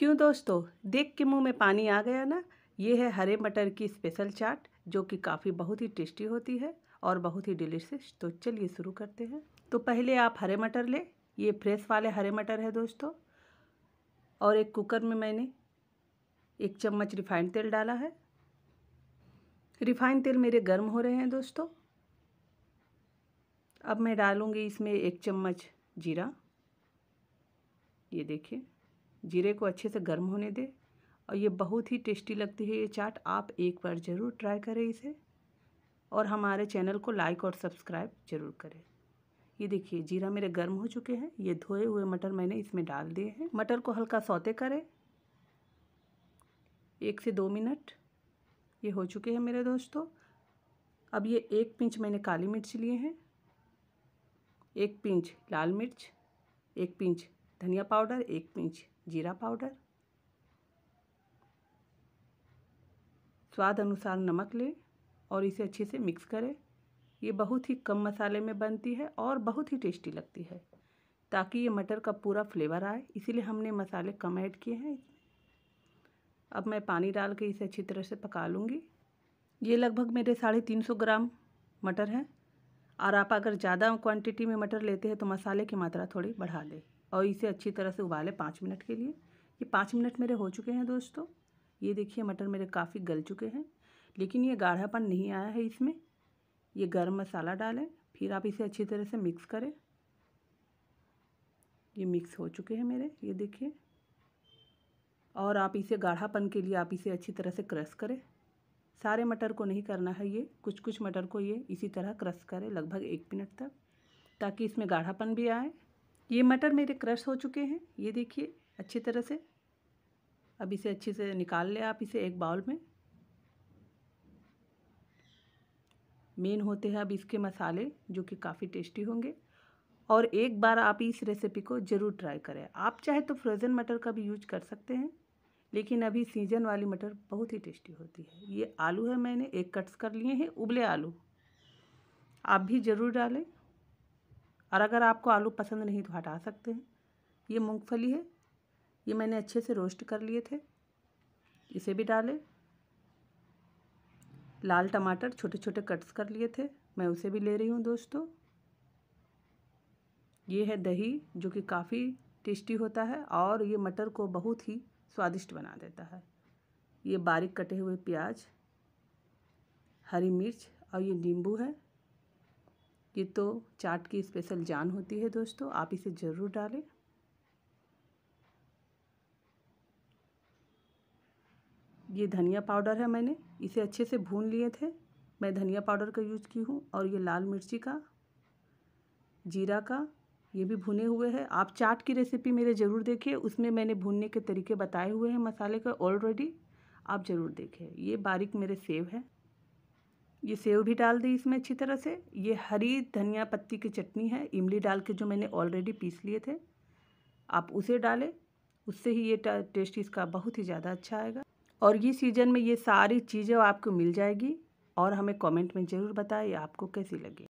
क्यों दोस्तों देख के मुंह में पानी आ गया ना ये है हरे मटर की स्पेशल चाट जो कि काफ़ी बहुत ही टेस्टी होती है और बहुत ही डिलीशियस तो चलिए शुरू करते हैं तो पहले आप हरे मटर ले ये फ्रेश वाले हरे मटर है दोस्तों और एक कुकर में मैंने एक चम्मच रिफाइंड तेल डाला है रिफाइंड तेल मेरे गर्म हो रहे हैं दोस्तों अब मैं डालूँगी इसमें एक चम्मच जीरा ये देखिए जीरे को अच्छे से गर्म होने दें और ये बहुत ही टेस्टी लगती है ये चाट आप एक बार ज़रूर ट्राई करें इसे और हमारे चैनल को लाइक और सब्सक्राइब ज़रूर करें ये देखिए जीरा मेरे गर्म हो चुके हैं ये धोए हुए मटर मैंने इसमें डाल दिए हैं मटर को हल्का सौते करें एक से दो मिनट ये हो चुके हैं मेरे दोस्तों अब ये एक पिंच मैंने काली मिर्च लिए हैं एक पिंच लाल मिर्च एक पिंच धनिया पाउडर एक पिंच जीरा पाउडर स्वाद अनुसार नमक लें और इसे अच्छे से मिक्स करें ये बहुत ही कम मसाले में बनती है और बहुत ही टेस्टी लगती है ताकि ये मटर का पूरा फ्लेवर आए इसीलिए हमने मसाले कम ऐड किए हैं अब मैं पानी डाल के इसे अच्छी तरह से पका लूँगी ये लगभग मेरे साढ़े तीन सौ ग्राम मटर है और आप अगर ज़्यादा क्वांटिटी में मटर लेते हैं तो मसाले की मात्रा थोड़ी बढ़ा लें और इसे अच्छी तरह से उबालें पाँच मिनट के लिए ये पाँच मिनट मेरे हो चुके हैं दोस्तों ये देखिए मटर मेरे काफ़ी गल चुके हैं लेकिन ये गाढ़ापन नहीं आया है इसमें ये गर्म मसाला डालें फिर आप इसे अच्छी तरह से मिक्स करें ये मिक्स हो चुके हैं मेरे ये देखिए और आप इसे गाढ़ापन के लिए आप इसे अच्छी तरह से क्रश करें सारे मटर को नहीं करना है ये कुछ कुछ मटर को ये इसी तरह क्रश करें लगभग एक मिनट तक ताकि इसमें गाढ़ापन भी आए ये मटर मेरे क्रश हो चुके हैं ये देखिए अच्छी तरह से अब इसे अच्छे से निकाल लें आप इसे एक बाउल में मेन होते हैं अब इसके मसाले जो कि काफ़ी टेस्टी होंगे और एक बार आप इस रेसिपी को ज़रूर ट्राई करें आप चाहे तो फ्रोज़न मटर का भी यूज कर सकते हैं लेकिन अभी सीजन वाली मटर बहुत ही टेस्टी होती है ये आलू है मैंने एक कट्स कर लिए हैं उबले आलू आप भी ज़रूर डालें और अगर आपको आलू पसंद नहीं तो हटा सकते हैं ये मूंगफली है ये मैंने अच्छे से रोस्ट कर लिए थे इसे भी डालें लाल टमाटर छोटे छोटे कट्स कर लिए थे मैं उसे भी ले रही हूँ दोस्तों ये है दही जो कि काफ़ी टेस्टी होता है और ये मटर को बहुत ही स्वादिष्ट बना देता है ये बारीक कटे हुए प्याज हरी मिर्च और ये नींबू है ये तो चाट की स्पेशल जान होती है दोस्तों आप इसे ज़रूर डालें ये धनिया पाउडर है मैंने इसे अच्छे से भून लिए थे मैं धनिया पाउडर का यूज की हूँ और ये लाल मिर्ची का जीरा का ये भी भुने हुए हैं आप चाट की रेसिपी मेरे ज़रूर देखिए उसमें मैंने भूनने के तरीके बताए हुए हैं मसाले का ऑलरेडी आप ज़रूर देखिए ये बारीक मेरे सेव है ये सेव भी डाल दी इसमें अच्छी तरह से ये हरी धनिया पत्ती की चटनी है इमली डाल के जो मैंने ऑलरेडी पीस लिए थे आप उसे डालें उससे ही ये टेस्ट इसका बहुत ही ज़्यादा अच्छा आएगा और ये सीज़न में ये सारी चीज़ें आपको मिल जाएगी और हमें कमेंट में ज़रूर बताएं आपको कैसी लगी